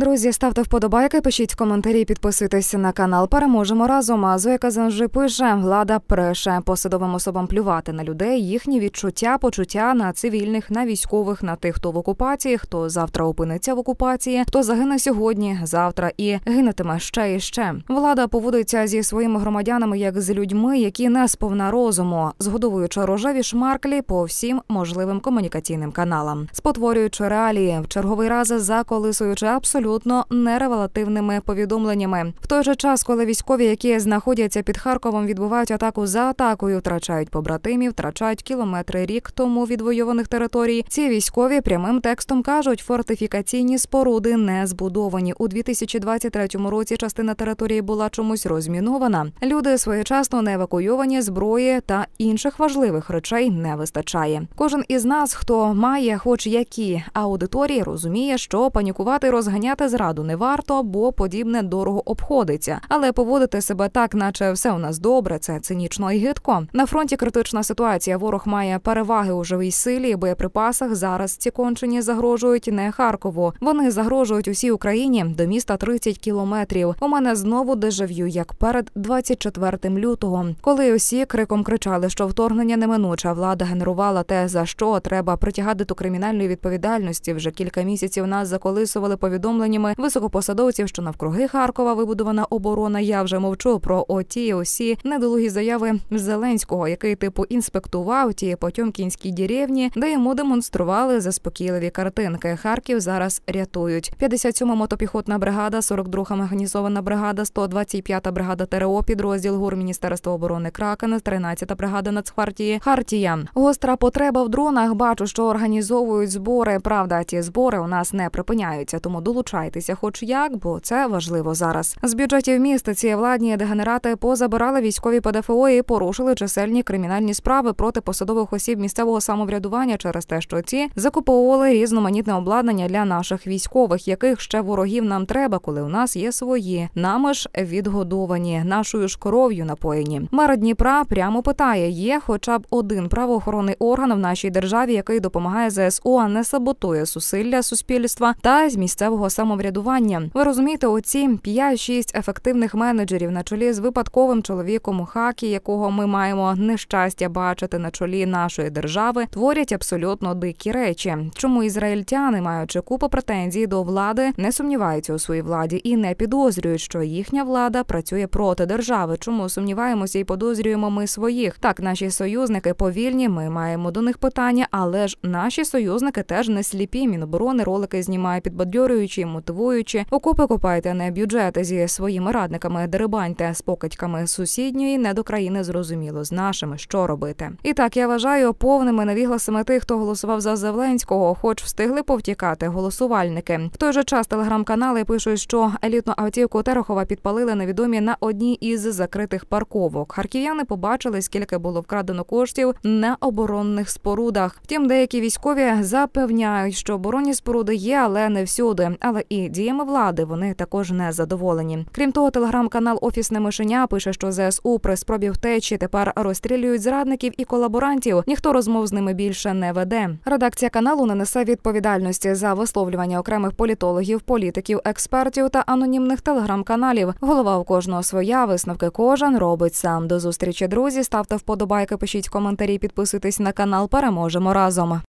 Друзі, ставте вподобайки, пишіть коментарі, підписуйтесь на канал. Переможемо разом. А Зоя Казанжи пише, влада преше посадовим особам плювати на людей їхні відчуття, почуття на цивільних, на військових, на тих, хто в окупації, хто завтра опиниться в окупації, хто загине сьогодні, завтра і гинатиме. ще і ще. Влада поводиться зі своїми громадянами як з людьми, які не сповна розуму, згодовуючи рожеві шмарклі по всім можливим комунікаційним каналам, спотворюючи реалії в черговий раз заколисуючи абсолютно абсолютно неревелативними повідомленнями. В той же час, коли військові, які знаходяться під Харковом, відбувають атаку за атакою, втрачають побратимів, втрачають кілометри рік тому відвоюваних територій. Ці військові прямим текстом кажуть, фортифікаційні споруди не збудовані у 2023 році. Частина території була чомусь розмінована. Люди своєчасно не евакуйовані, зброї та інших важливих речей не вистачає. Кожен із нас, хто має, хоч які аудиторії, розуміє, що панікувати розганяти. Припускати зраду не варто, бо подібне дорого обходиться. Але поводити себе так, наче все у нас добре, це цинічно і гидко. На фронті критична ситуація. Ворог має переваги у живій силі, і боєприпасах. Зараз ці кончені загрожують не Харкову. Вони загрожують усій Україні до міста 30 кілометрів. У мене знову дежав'ю, як перед 24 лютого, коли усі криком кричали, що вторгнення неминуче, влада генерувала те, за що треба притягати до кримінальної відповідальності. Вже кілька місяців нас заколисували повідомлення висловленнями високопосадовців, що навкруги Харкова вибудована оборона. Я вже мовчу про оті осі недолугі заяви Зеленського, який типу інспектував ті потьомкінські деревні, де йому демонстрували заспокійливі картинки. Харків зараз рятують. 57-ма мотопіхотна бригада, 42-ма механізована бригада, 125-та бригада ТРО, підрозділ ГУР Міністерства оборони Кракена, 13-та бригада Нацхвартії Хартія. Гостра потреба в дронах. Бачу, що організовують збори. Правда, ті збори у нас не припиняються, тому долучаємо залишайтеся, хоч як, бо це важливо зараз. З бюджетів міста ці владні дегенерати позабирали військові ПДФО і порушили чисельні кримінальні справи проти посадових осіб місцевого самоврядування через те, що ці закуповували різноманітне обладнання для наших військових, яких ще ворогів нам треба, коли у нас є свої. Нами ж відгодовані нашою ж коров'ю напоєні. Мер Дніпра прямо питає: є, хоча б один правоохоронний орган в нашій державі, який допомагає ЗСУ, а не саботує сусилля суспільства та з місцевого самоврядування самоврядування. Ви розумієте, оці 5-6 ефективних менеджерів на чолі з випадковим чоловіком хакі, якого ми маємо нещастя бачити на чолі нашої держави, творять абсолютно дикі речі. Чому ізраїльтяни, маючи купу претензій до влади, не сумніваються у своїй владі і не підозрюють, що їхня влада працює проти держави. Чому сумніваємося і підозрюємо ми своїх? Так, наші союзники повільні. Ми маємо до них питання, але ж наші союзники теж не сліпі. Міноборони ролики знімає підбадьорюючи мотивуючи, окопи копайте не бюджети зі своїми радниками, дерибаньте з покидьками сусідньої, не до країни зрозуміло з нашими, що робити. І так я вважаю повними навігласами тих, хто голосував за Зеленського, хоч встигли повтікати голосувальники. В той же час телеграм-канали пишуть, що елітну автівку Терехова підпалили невідомі на одній із закритих парковок. Харків'яни побачили, скільки було вкрадено коштів на оборонних спорудах. Втім, деякі військові запевняють, що оборонні споруди є, але не всюди. Але держави і діями влади вони також не задоволені. Крім того, телеграм-канал Офісне мишеня пише, що ЗСУ при спробі втечі тепер розстрілюють зрадників і колаборантів. Ніхто розмов з ними більше не веде. Редакція каналу не несе відповідальності за висловлювання окремих політологів, політиків, експертів та анонімних телеграм-каналів. Голова у кожного своя висновки кожен робить сам. До зустрічі друзі ставте вподобайки, пишіть коментарі, підписуйтесь на канал. Переможемо разом.